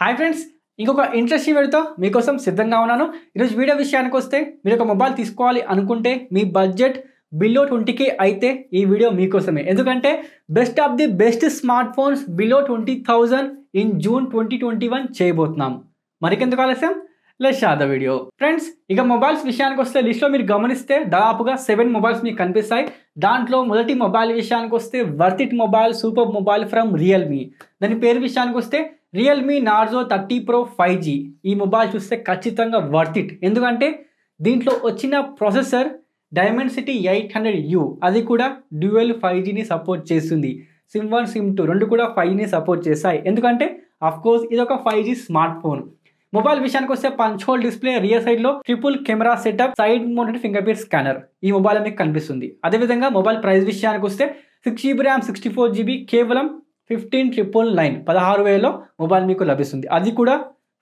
hi friends ఇంకొక interest వీడియోతో మీకోసం సిద్ధంగా ఉన్నాను ఈరోజు వీడియో విషయానికి వస్తే మీరు ఒక మొబైల్ తీసుకోవాలి అనుకుంటే మీ బడ్జెట్ బిలో ట్వంటీకే అయితే ఈ వీడియో మీకోసమే ఎందుకంటే best of the best smart phones below twenty thousand in June twenty twenty one చేయబోతున్నాం మరికెందుకు ఆలస్యం లెస్ ద వీడియో ఫ్రెండ్స్ ఇక మొబైల్స్ విషయానికి వస్తే లిస్ట్లో మీరు గమనిస్తే దాదాపుగా సెవెన్ మొబైల్స్ మీకు కనిపిస్తాయి దాంట్లో మొదటి మొబైల్ విషయానికి వస్తే worth it mobile super mobile from Realme దాని పేరు విషయానికి వస్తే Realme Narzo thirty pro five G ఈ మొబైల్ చూస్తే ఖచ్చితంగా వర్త్ ఇట్ ఎందుకంటే దీంట్లో వచ్చిన processor Dimensity eight hundred U అది కూడా డ్యూయల్ ఫైవ్ జీని సపోర్ట్ చేస్తుంది సిమ్ వన్ సిమ్ టూ రెండు కూడా ఫైవ్ని సపోర్ట్ చేస్తాయి ఎందుకంటే అఫ్కోర్స్ ఇది ఒక five G smart phone mobile విషయానికి వస్తే punch hole display rear side లో triple camera setup side mounted finger print scanner ఈ మొబైల్ మీకు కనిపిస్తుంది అదేవిధంగా మొబైల్ ప్రైస్ విషయానికి వస్తే six GB RAM sixty four GB కేవలం ఫిఫ్టీన్ ట్రిపుల్ నైన్ పదహారు వేలో మొబైల్ మీకు లభిస్తుంది అది కూడా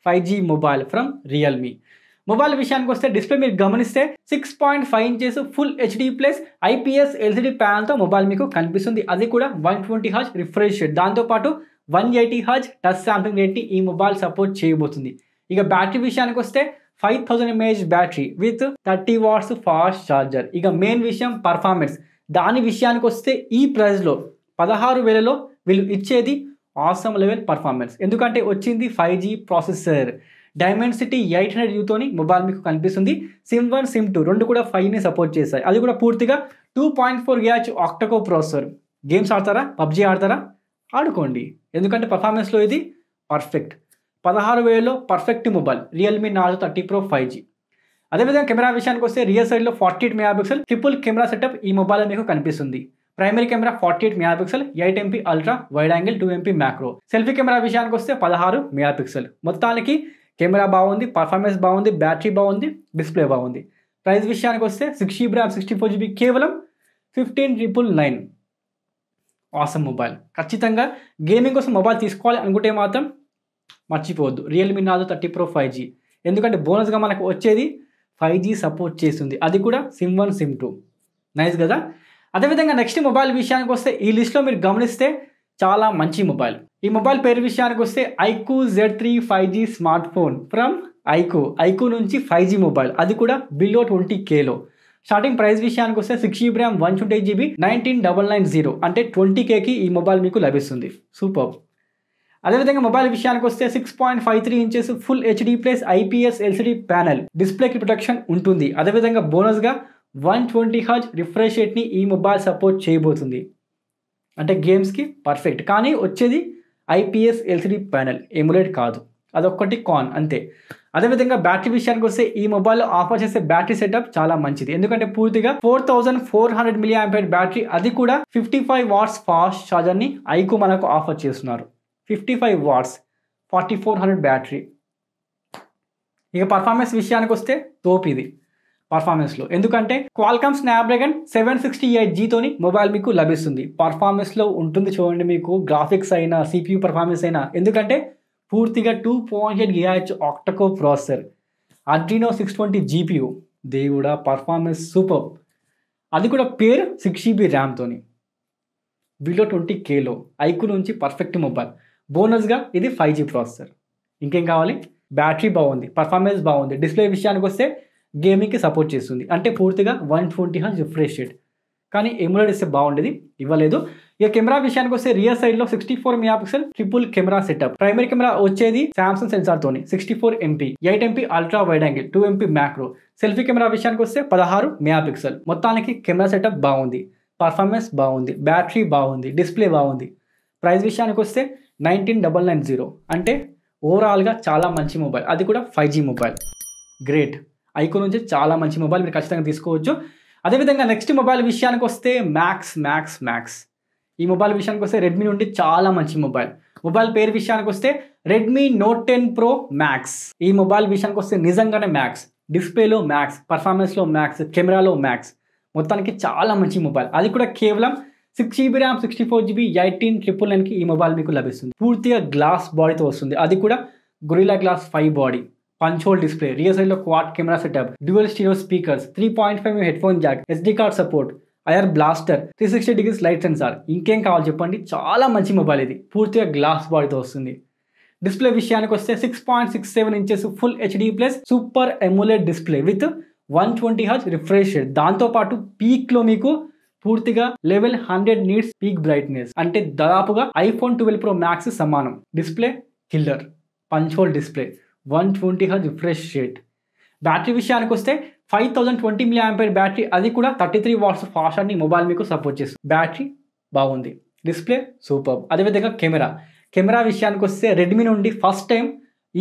five G mobile from Realme mobile విషయానికి వస్తే డిస్ప్లే మీరు గమనిస్తే six point five inches full HD plus IPS LCD ప్యానల్తో మొబైల్ మీకు కనిపిస్తుంది అది కూడా వన్ ట్వంటీ హాజ్ రిఫ్రెష్ దాంతోపాటు వన్ ఎయిటీ హాజ్ టచ్ శాంసంగ్ రేట్ని ఈ మొబైల్ సపోర్ట్ చేయబోతుంది ఇక బ్యాటరీ విషయానికి వస్తే five thousand mAh battery with thirty watts fast charger ఇక మెయిన్ విషయం పర్ఫార్మెన్స్ దాని విషయానికి వస్తే ఈ ప్రైస్లో పదహారు వేలలో వీళ్ళు ఇచ్చేది ఆసమ్ లెవెల్ పర్ఫార్మెన్స్ ఎందుకంటే వచ్చింది five G processor Dimensity eight hundred యూతోని మొబైల్ మీకు కనిపిస్తుంది సిమ్ వన్ సిమ్ టూ రెండు కూడా ఫైవ్ని సపోర్ట్ చేస్తాయి అది కూడా పూర్తిగా two point four GHz octa core processor games ఆడతారా పబ్జీ ఆడతారా ఆడుకోండి ఎందుకంటే పర్ఫార్మెన్స్లో ఇది పర్ఫెక్ట్ పదహారు వేలలో పర్ఫెక్ట్ మొబైల్ రియల్మీ నాలుగు థర్టీ ప్రో ఫైవ్ జీ అదేవిధంగా కెమెరా విషయానికి వస్తే రియల్ సైడ్లో forty eight mega pixel triple camera setup ఈ మొబైల్ మీకు కనిపిస్తుంది primary camera forty eight mega pixel eight MP ultra wide angle two MP macro selfie camera విషయానికి వస్తే పదహారు మెగా పిక్సెల్ మొత్తానికి కెమెరా బాగుంది పర్ఫార్మెన్స్ బాగుంది బ్యాటరీ బాగుంది డిస్ప్లే బాగుంది ప్రైస్ విషయానికి వస్తే six GB RAM sixty four GB కేవలం fifteen triple nine awesome mobile ఖచ్చితంగా గేమింగ్ కోసం మొబైల్ తీసుకోవాలి అనుకుంటే మాత్రం మర్చిపోవద్దు Realme Narzo thirty pro five G ఎందుకంటే బోనస్గా మనకు వచ్చేది ఫైవ్ జీ సపోర్ట్ చేస్తుంది అది కూడా SIM one SIM two nice కదా అదేవిధంగా నెక్స్ట్ మొబైల్ విషయానికి వస్తే ఈ లిస్ట్లో మీరు గమనిస్తే చాలా మంచి మొబైల్ ఈ మొబైల్ పేరు విషయానికి వస్తే iQOO Z three five G smart phone from iQOO iQOO నుంచి ఫైవ్ జీ మొబైల్ అది కూడా బిలో ట్వంటీ కేలో స్టార్టింగ్ ప్రైస్ విషయానికి వస్తే six GB RAM one twenty GB nineteen double nine zero అంటే ట్వంటీ కేకి ఈ మొబైల్ మీకు లభిస్తుంది సూపర్ అదేవిధంగా మొబైల్ విషయానికి వస్తే six point five three inches full HD plus IPS LCD panel డిస్ప్లేకి ప్రొటెక్షన్ ఉంటుంది అదేవిధంగా బోనస్గా వన్ ట్వంటీ హార్జ్ రిఫ్రెష్ రేట్ని ఈ మొబైల్ సపోర్ట్ చేయబోతుంది అంటే గేమ్స్కి పర్ఫెక్ట్ కానీ వచ్చేది ఐపీఎస్ ఎల్సిడి ప్యానెల్ ఎములేట్ కాదు అదొక్కటి కాన్ అంతే అదేవిధంగా బ్యాటరీ విషయానికి వస్తే ఈ మొబైల్లో ఆఫర్ చేసే బ్యాటరీ సెటప్ చాలా మంచిది ఎందుకంటే పూర్తిగా four thousand four hundred milliampere battery అది కూడా ఫిఫ్టీ ఫైవ్ వాట్స్ ఫాస్ట్ ఛార్జర్ని ఐకు మనకు ఆఫర్ చేస్తున్నారు fifty five watts forty four hundred battery ఇక పర్ఫార్మెన్స్ విషయానికి వస్తే తోపిది లో ఎందుకంటే Qualcomm dragon seven sixty eight జీతోని మొబైల్ మీకు లభిస్తుంది పర్ఫార్మెన్స్లో ఉంటుంది చూడండి మీకు గ్రాఫిక్స్ అయినా సిపియూ పర్ఫార్మెన్స్ అయినా ఎందుకంటే పూర్తిగా two point eight GHz octa core processor Adreno six twenty GPU దేవుడా పర్ఫార్మెన్స్ సూపర్ అది కూడా పేరు సిక్స్ జీబీ ర్యామ్తోని బిలో ట్వంటీ కేలో ఐకు నుంచి పర్ఫెక్ట్ మొబైల్ బోనస్గా ఇది ఫైవ్ జీ ప్రాసెసర్ ఇంకేం కావాలి బ్యాటరీ బాగుంది పర్ఫార్మెన్స్ బాగుంది డిస్ప్లే విషయానికి వస్తే గేమింగ్కి సపోర్ట్ చేస్తుంది అంటే పూర్తిగా వన్ ట్వంటీ హాజ్ రిఫ్రెష్ రేట్ కానీ ఎములెడ్ ఇస్తే బాగుండేది ఇవ్వలేదు ఇక కెమెరా విషయానికి వస్తే రియర్ సైడ్లో sixty four mega pixel triple camera setup primary camera వచ్చేది సామ్సంగ్ సెన్సార్తోని sixty four MP eight MP ultra wide angle two MP macro selfie camera విషయానికి వస్తే పదహారు మెగా పిక్సెల్ మొత్తానికి కెమెరా సెటప్ బాగుంది పర్ఫార్మెన్స్ బాగుంది బ్యాటరీ బాగుంది డిస్ప్లే బాగుంది ప్రైస్ విషయానికి వస్తే నైన్టీన్ డబల్ నైన్ జీరో అంటే ఓవరాల్గా చాలా మంచి మొబైల్ అది కూడా five G mobile great iQOO నుంచి చాలా మంచి మొబైల్ మీరు ఖచ్చితంగా తీసుకోవచ్చు అదేవిధంగా నెక్స్ట్ మొబైల్ విషయానికి వస్తే మ్యాక్స్ మ్యాక్స్ మ్యాక్స్ ఈ మొబైల్ విషయానికి వస్తే రెడ్మీ నుండి చాలా మంచి మొబైల్ మొబైల్ పేరు విషయానికి వస్తే Redmi Note ten Pro Max ఈ మొబైల్ విషయానికి వస్తే నిజంగానే మ్యాక్స్ డిస్ప్లేలో మ్యాక్స్ పర్ఫార్మెన్స్లో మ్యాక్స్ కెమెరాలో మ్యాక్స్ మొత్తానికి చాలా మంచి మొబైల్ అది కూడా కేవలం six GB RAM sixty four GB eighteen triple నైన్కి ఈ మొబైల్ మీకు లభిస్తుంది పూర్తిగా గ్లాస్ బాడీతో వస్తుంది అది కూడా Gorilla Glass five body punch hole display, rear side camera setup setup, dual speakers three point five headphone jack SD card support IR blaster three sixty degrees light sensor ఇంకేం కావాలి చెప్పండి చాలా మంచి మొబైల్ ఇది పూర్తిగా గ్లాస్ బాడీతో వస్తుంది display విషయానికి వస్తే six point six seven inches full HD plus super AMOLED display with one twenty hertz refresh rate దాంతోపాటు పీక్లో మీకు పూర్తిగా level hundred nits peak brightness అంటే దాదాపుగా ఐఫోన్ ట్వెల్వ్ ప్రో మ్యాక్స్ సమానం display killer punch hole display one twenty హజ్ refresh rate battery విషయానికి వస్తే five thousand twenty milliampere battery అది కూడా థర్టీ త్రీ వాట్స్ ఫాస్టర్ని మొబైల్ మీకు సపోర్ట్ చేస్తుంది బ్యాటరీ బాగుంది డిస్ప్లే సూపర్ అదేవిధంగా కెమెరా కెమెరా విషయానికి వస్తే రెడ్మీ నుండి ఫస్ట్ టైం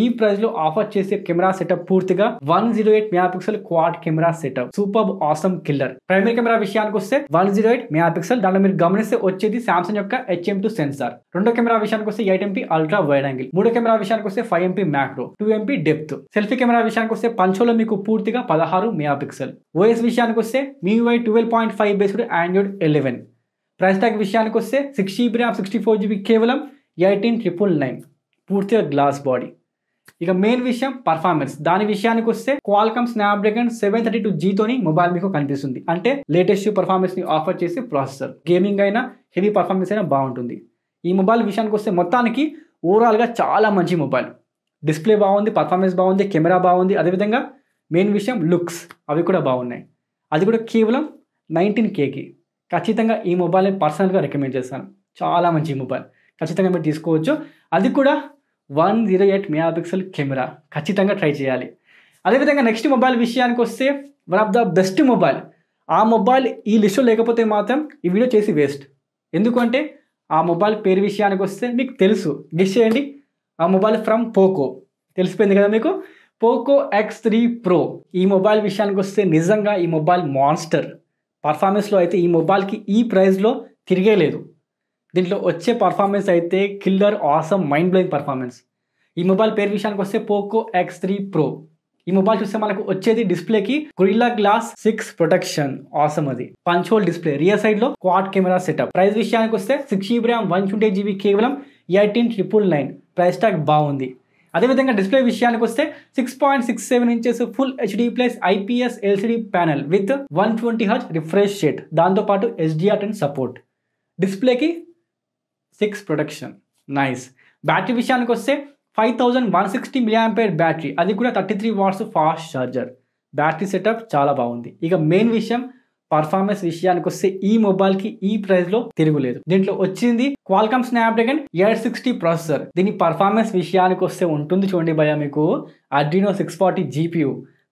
ఈ ప్రైస్ లో ఆఫర్ చేసే కెమెరా సెటప్ పూర్తిగా one zero eight mega pixel quad camera setup super awesome killer primary camera విషయానికి వస్తే one zero eight mega pixel దాంట్లో మీరు గమనిస్తే వచ్చేది సామ్సంగ్ యొక్క హెచ్ఎం టూ సెన్సార్ రెండో కెమెరా విషయానికి వస్తే eight MP ultra wide angle మూడో కెమెరా విషయానికి వస్తే five MP macro two MP depth selfie camera విషయానికి వస్తే పంచోలో మీకు పూర్తిగా పదహారు మెగా పిక్సెల్ ఓఎస్ విషయానికి వస్తే MIUI twelve point five based Android eleven price tag విషయానికి వస్తే six GB RAM sixty four GB కేవలం ఎయిటీన్ ట్రిపుల్ నైన్ పూర్తిగా గ్లాస్ బాడీ ఇక మెయిన్ విషయం పర్ఫార్మెన్స్ దాని విషయానికి వస్తే Qualcomm Snapdragon seven thirty two జీతోని మొబైల్ మీకు కనిపిస్తుంది అంటే లేటెస్ట్ పర్ఫార్మెన్స్ ని ఆఫర్ చేసే ప్రాసెసర్ గేమింగ్ అయినా హెవీ పర్ఫార్మెన్స్ అయినా బాగుంటుంది ఈ మొబైల్ విషయానికి వస్తే మొత్తానికి ఓవరాల్గా చాలా మంచి మొబైల్ డిస్ప్లే బాగుంది పర్ఫార్మెన్స్ బాగుంది కెమెరా బాగుంది అదేవిధంగా మెయిన్ విషయం లుక్స్ అవి కూడా బాగున్నాయి అది కూడా కేవలం నైన్టీన్ కేకి ఖచ్చితంగా ఈ మొబైల్ని పర్సనల్గా రికమెండ్ చేస్తాను చాలా మంచి మొబైల్ ఖచ్చితంగా మీరు తీసుకోవచ్చు అది కూడా one zero eight mega pixel camera ఖచ్చితంగా ట్రై చేయాలి అదేవిధంగా నెక్స్ట్ మొబైల్ విషయానికి వస్తే one of the best mobile ఆ మొబైల్ ఈ లిస్టులో లేకపోతే మాత్రం ఈ వీడియో చేసి వేస్ట్ ఎందుకంటే ఆ మొబైల్ పేరు విషయానికి వస్తే మీకు తెలుసు గెస్ చేయండి ఆ మొబైల్ ఫ్రమ్ పోకో తెలిసిపోయింది కదా మీకు పోకో ఎక్స్ త్రీ ప్రో ఈ మొబైల్ విషయానికి వస్తే నిజంగా ఈ మొబైల్ మాన్స్టర్ పర్ఫార్మెన్స్లో అయితే ఈ మొబైల్కి ఈ ప్రైస్లో తిరిగే లేదు దీంట్లో వచ్చే పర్ఫార్మెన్స్ అయితే killer awesome mind blowing performance ఈ మొబైల్ పేరు విషయానికి వస్తే పోకో ఎక్స్ త్రీ ప్రో ఈ మొబైల్ చూస్తే మనకు వచ్చేది డిస్ప్లేకి Gorilla Glass six protection awesome అది punch hole display rear side లో క్వాడ్ కెమెరా సెటప్ ప్రైస్ విషయానికి వస్తే six GB RAM one twenty GB కేవలం eighteen triple nine price tag బాగుంది అదేవిధంగా డిస్ప్లే విషయానికి వస్తే six point six seven inches full HD plus IPS LCD panel with one twenty hertz refresh rate దాంతోపాటు SDR and support డిస్ప్లేకి six protection nice battery విషయానికి వస్తే five thousand one sixty milliampere battery అది కూడా thirty three watts fast charger battery setup చాలా బాగుంది ఇక main విషయం పర్ఫార్మెన్స్ విషయానికి వస్తే ఈ మొబైల్కి ఈ ప్రైస్లో తిరుగులేదు దీంట్లో వచ్చింది Qualcomm Snapdragon eight sixty processor దీని పర్ఫార్మెన్స్ విషయానికి వస్తే ఉంటుంది చూడండి భయ మీకు Adreno six forty GPU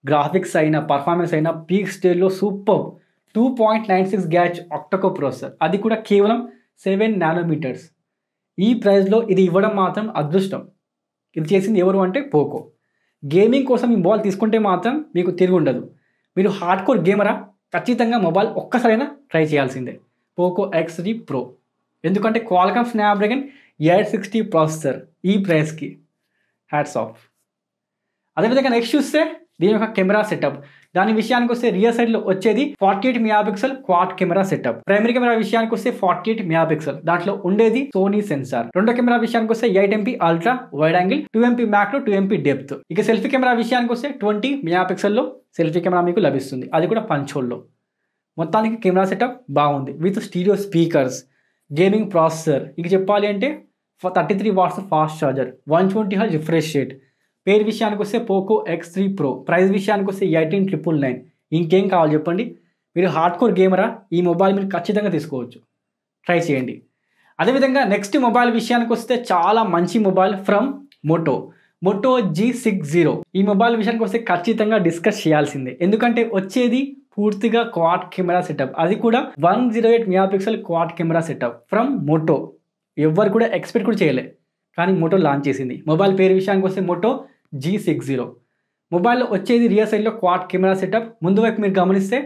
graphics అయినా పర్ఫార్మెన్స్ అయినా పీక్ స్టేజ్లో super two point nine six GHz octa core processor అది కూడా కేవలం సెవెన్ నానోమీటర్స్ ఈ ప్రైస్లో ఇది ఇవ్వడం మాత్రం అదృష్టం ఇది చేసింది ఎవరు అంటే పోకో గేమింగ్ కోసం ఈ మొబైల్ తీసుకుంటే మాత్రం మీకు తిరిగి ఉండదు మీరు హార్డ్ కోర్ గేమరా ఖచ్చితంగా మొబైల్ ఒక్కసారైనా ట్రై చేయాల్సిందే పోకో ఎక్స్ త్రీ ప్రో ఎందుకంటే Qualcomm Snapdragon eight sixty processor ఈ ప్రైస్కి హ్యాట్స్ ఆఫ్ అదేవిధంగా నెక్స్ట్ చూస్తే దీని యొక్క కెమెరా సెటప్ దాని విషయానికి వస్తే రియర్ సైడ్ లో వచ్చేది forty eight mega pixel camera setup primary camera విషయానికి వస్తే ఫార్టీ ఎయిట్ మియా పిక్సెల్ దాంట్లో ఉండేది సోనీ సెన్సార్ రెండో కెమెరా విషయానికి వస్తే eight MP ultra wide angle two MP macro two MP depth ఇక సెల్ఫీ కెమెరా విషయానికి వస్తే ట్వంటీ మియా పిక్సెల్లో సెల్ఫీ కెమెరా మీకు లభిస్తుంది అది కూడా పంచోల్లో మొత్తానికి కెమెరా సెటప్ బాగుంది with stereo speakers gaming processor ఇక చెప్పాలి అంటే thirty three watts fast charger one twenty హాల్ రిఫ్రెష్ రేట్ పేరు విషయానికి వస్తే Poco X three Pro price విషయానికి వస్తే ఎయిటీన్ ట్రిపుల్ నైన్ ఇంకేం కావాలి చెప్పండి మీరు హార్డ్ కోర్ గేమరా ఈ మొబైల్ మీరు ఖచ్చితంగా తీసుకోవచ్చు ట్రై చేయండి అదేవిధంగా నెక్స్ట్ మొబైల్ విషయానికి వస్తే చాలా మంచి mobile from Moto Moto G six zero ఈ మొబైల్ విషయానికి వస్తే ఖచ్చితంగా డిస్కస్ చేయాల్సిందే ఎందుకంటే వచ్చేది పూర్తిగా క్వాడ్ కెమెరా సెటప్ అది కూడా one zero eight mega pixel quad camera setup from Moto ఎవ్వరు కూడా ఎక్స్పెక్ట్ కూడా చేయలేదు కానీ మోటో లాంచ్ చేసింది మొబైల్ పేరు విషయానికి వస్తే మోటో జీ సిక్స్ జీరో మొబైల్లో వచ్చేది రియర్ సైడ్లో క్వాడ్ కెమెరా సెటప్ ముందు వైపు మీరు గమనిస్తే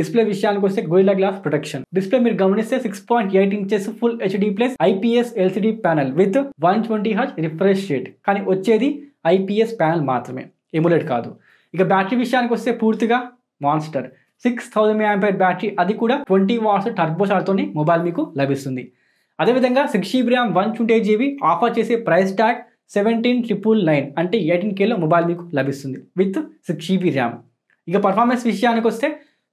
డిస్ప్లే విషయానికి వస్తే గోయిలా గ్లాస్ ప్రొటెక్షన్ డిస్ప్లే మీరు గమనిస్తే six point eight inches full HD plus IPS LCD panel with one twenty H refresh rate కానీ వచ్చేది ఐపీఎస్ ప్యానల్ మాత్రమే ఎములెట్ కాదు ఇక బ్యాటరీ విషయానికి వస్తే పూర్తిగా monster six thousand ampere battery అది కూడా ట్వంటీ వాట్స్ టర్బో మొబైల్ మీకు లభిస్తుంది అదేవిధంగా six GB RAM one twenty eight GB offer చేసే price tag seventeen triple nine అంటే ఎయిటీన్ కేలో మొబైల్ మీకు లభిస్తుంది విత్ సిక్స్ జీబీ ర్యామ్ ఇక పర్ఫార్మెన్స్ విషయానికి వస్తే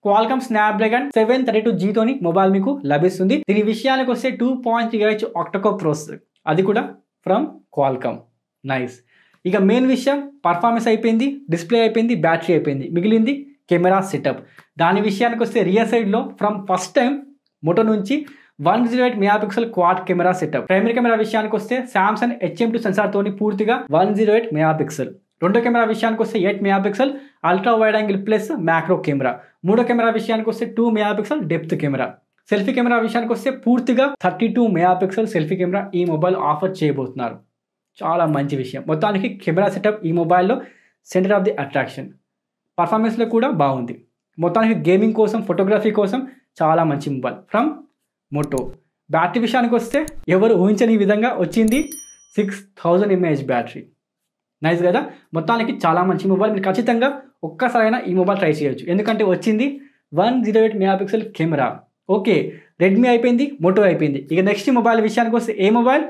Qualcomm Snapdragon seven thirty two జీతోని మొబైల్ మీకు లభిస్తుంది దీని విషయానికి వస్తే two point three H octa core processor అది కూడా ఫ్రమ్ క్వాల్కమ్ నైస్ ఇక మెయిన్ విషయం పర్ఫార్మెన్స్ అయిపోయింది డిస్ప్లే అయిపోయింది బ్యాటరీ అయిపోయింది మిగిలింది కెమెరా సెటప్ దాని విషయానికి వస్తే రియర్ సైడ్లో ఫ్రమ్ ఫస్ట్ టైం ముఠ నుంచి one zero eight mega pixel quad camera setup primary camera విషయానికి వస్తే సామ్సంగ్ హెచ్ఎం టూ సెన్సార్ తోని పూర్తిగా one zero eight mega pixel రెండో కెమెరా విషయానికి వస్తే eight mega pixel ultra wide angle plus macro camera మూడో camera విషయానికి వస్తే two mega pixel depth camera selfie camera విషయానికి వస్తే పూర్తిగా thirty two mega pixel selfie camera ఈ మొబైల్ ఆఫర్ చేయబోతున్నారు చాలా మంచి విషయం మొత్తానికి కెమెరా సెటప్ ఈ మొబైల్లో సెంటర్ ఆఫ్ ది అట్రాక్షన్ పర్ఫార్మెన్స్లో కూడా బాగుంది మొత్తానికి గేమింగ్ కోసం ఫోటోగ్రఫీ కోసం చాలా మంచి మొబైల్ ఫ్రమ్ మోటో బ్యాటరీ విషయానికి వస్తే ఎవరు ఊహించని విధంగా వచ్చింది six thousand mAh battery nice కదా మొత్తానికి చాలా మంచి మొబైల్ మీరు ఖచ్చితంగా ఒక్కసారైనా ఈ మొబైల్ ట్రై చేయొచ్చు ఎందుకంటే వచ్చింది one zero eight mega pixel camera okay Redmi అయిపోయింది మోటో అయిపోయింది ఇక నెక్స్ట్ మొబైల్ విషయానికి వస్తే ఏ మొబైల్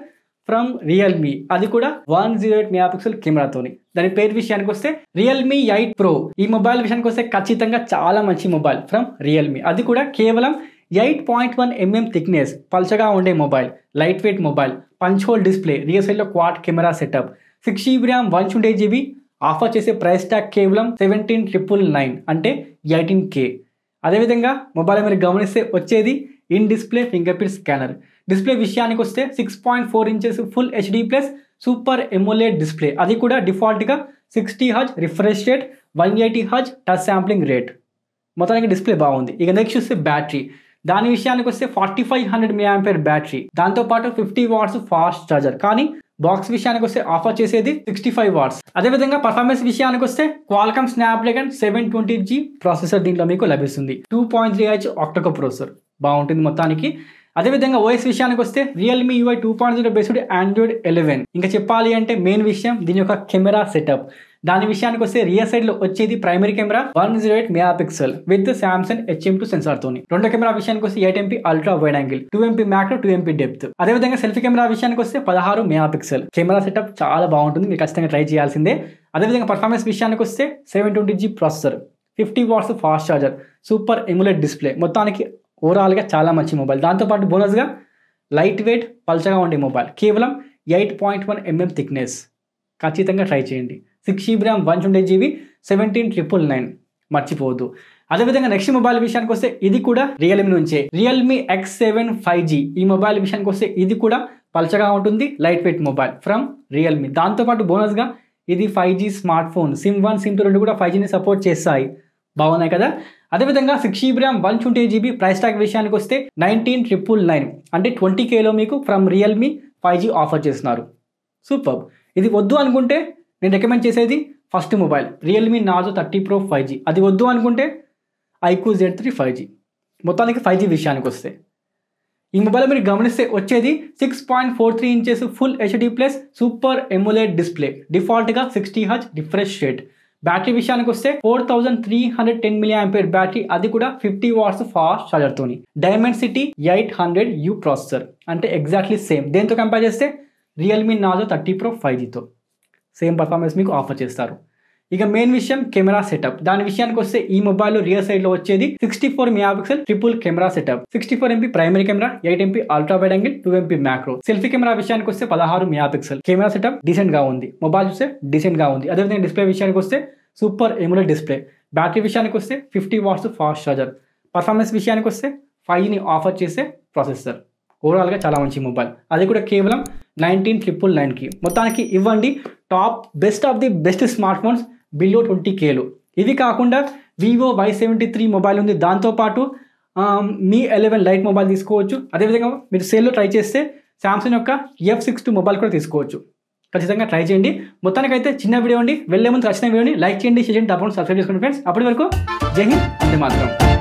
ఫ్రమ్ రియల్మీ అది కూడా one zero eight mega pixel కెమెరాతోని దాని పేరు విషయానికి వస్తే రియల్మీ ఎయిట్ ప్రో ఈ మొబైల్ విషయానికి వస్తే ఖచ్చితంగా చాలా మంచి మొబైల్ ఫ్రమ్ రియల్మీ అది కూడా కేవలం eight point one mm thickness పల్చగా ఉండే mobile light weight mobile punch hole display rear సైడ్లో quad camera setup six GB RAM one twenty GB offer చేసే ప్రైస్ ట్యాగ్ కేవలం సెవెంటీన్ ట్రిపుల్ నైన్ అంటే eighteen K అదేవిధంగా మొబైల్ మీరు గమనిస్తే వచ్చేది in display finger print scanner display విషయానికి వస్తే six point four inches full HD plus super AMOLED display అది కూడా డిఫాల్ట్గా సిక్స్టీ హజ్ రిఫ్రెష్ రేట్ వన్ ఎయిటీ హజ్ టచ్ శాంప్లింగ్ రేట్ మొత్తానికి డిస్ప్లే బాగుంది ఇక నెక్స్ట్ చూస్తే బ్యాటరీ దాని విషయానికి వస్తే forty five hundred milliampere battery పాటు ఫిఫ్టీ వాట్స్ ఫాస్ట్ ఛార్జర్ కానీ బాక్స్ విషయానికి వస్తే ఆఫర్ చేసేది సిక్స్టీ ఫైవ్ వాట్స్ విధంగా పర్ఫార్మెన్స్ విషయానికి వస్తే Qualcomm dragon seven twenty G processor దీంట్లో మీకు లభిస్తుంది two point three H octa core processor బాగుంటుంది మొత్తానికి అదేవిధంగా ఓఎస్ విషయానికి వస్తే Realme UI two point zero based Android eleven ఇంకా చెప్పాలి అంటే మెయిన్ విషయం దీని యొక్క కెమెరా సెటప్ దాని విషయానికి వస్తే రియర్ సైడ్ లో వచ్చేది primary camera one zero eight mega pixel with Samsung HM two sensor తోని రెండో కెమెరా విషయానికి వస్తే eight MP ultra wide angle two MP macro two MP depth విధంగా సెల్ఫీ కెమెరా విషయానికి వస్తే పదహారు మెగా పిక్సెల్ కెమెరా సెటప్ చాలా బాగుంటుంది మీరు ఖచ్చితంగా ట్రై చేయాల్సిందే అదేవిధంగా పర్ఫార్మెన్స్ విషయానికి వస్తే seven twenty G processor fifty watts fast charger super AMOLED display మొత్తానికి గా చాలా మంచి మొబైల్ దాంతోపాటు గా లైట్ వెయిట్ పల్చగా ఉండే మొబైల్ కేవలం eight point one mm thickness ఖచ్చితంగా ట్రై చేయండి six GB RAM one twenty GB seventeen triple nine మర్చిపోవద్దు అదేవిధంగా నెక్స్ట్ మొబైల్ విషయానికి వస్తే ఇది కూడా రియల్మీ నుంచే Realme X seven five G ఈ మొబైల్ విషయానికి వస్తే ఇది కూడా పలచగా ఉంటుంది light weight mobile from Realme దాంతోపాటు బోనస్గా ఇది five G smart phone SIM one SIM two రెండు కూడా ఫైవ్ జీని సపోర్ట్ చేస్తాయి బాగున్నాయి కదా అదేవిధంగా six GB RAM one twenty GB price tag విషయానికి వస్తే నైన్టీన్ ట్రిపుల్ నైన్ అంటే ట్వంటీ కేలో మీకు from Realme five G offer చేస్తున్నారు సూపర్ ఇది వద్దు అనుకుంటే నేను రికమెండ్ చేసేది first mobile Realme Narzo thirty pro five G అది వద్దు అనుకుంటే iQOO Z three five G మొత్తానికి ఫైవ్ జీ విషయానికి వస్తే ఈ మొబైల్ మీరు గమనిస్తే వచ్చేది six point four three inches full HD plus super AMOLED display డిఫాల్ట్గా సిక్స్టీ హచ్ రిఫ్రెష్ రేట్ బ్యాటరీ విషయానికి వస్తే four thousand three hundred ten milliampere battery అది కూడా ఫిఫ్టీ వాట్స్ ఫాస్ట్ చార్జర్తోని Dimensity eight hundred U processor అంటే exactly same దేంతో compare చేస్తే Realme Narzo thirty pro five జీతో సేమ్ పర్ఫార్మెన్స్ మీకు ఆఫర్ చేస్తారు ఇక మెయిన్ విషయం కెమెరా సెటప్ దాని విషయానికి వస్తే ఈ మొబైల్ రియర్ సైడ్ లో వచ్చేది sixty four mega pixel triple camera setup sixty four MP primary camera eight MP ultra wide angle two MP macro selfie camera విషయానికి వస్తే పదహారు mega pixel camera setup decent గా ఉంది మొబైల్ చూస్తే decent గా ఉంది అదేవిధంగా డిస్ప్లే విషయానికి వస్తే సూపర్ ఎములర్ డిస్ప్లే బ్యాటరీ విషయానికి వస్తే fifty watts fast charger performance విషయానికి వస్తే ఫైవ్ని ఆఫర్ చేసే ప్రాసెసర్ ఓవరాల్గా చాలా మంచి మొబైల్ అది కూడా కేవలం నైన్టీన్ ట్రిపుల్ నైన్కి మొత్తానికి ఇవ్వండి top best of the best smart phones below twenty కేలు ఇది కాకుండా Vivo Y seventy three mobile ఉంది దాంతోపాటు మీ ఎలెవెన్ లైట్ మొబైల్ తీసుకోవచ్చు అదేవిధంగా మీరు సేల్లో ట్రై చేస్తే శాంసంగ్ యొక్క ఎఫ్ సిక్స్ టూ మొబైల్ కూడా తీసుకోవచ్చు ఖచ్చితంగా ట్రై చేయండి మొత్తానికైతే చిన్న వీడియో అండి వెళ్ళే ముందు ఖచ్చితంగా వీడియోని లైక్ చేయండి షేర్ చేయండి తప్పకుండా సబ్స్క్రైబ్ చేసుకోండి ఫ్రెండ్స్ అప్పటి వరకు జై హింద్ అంతే మాత్రం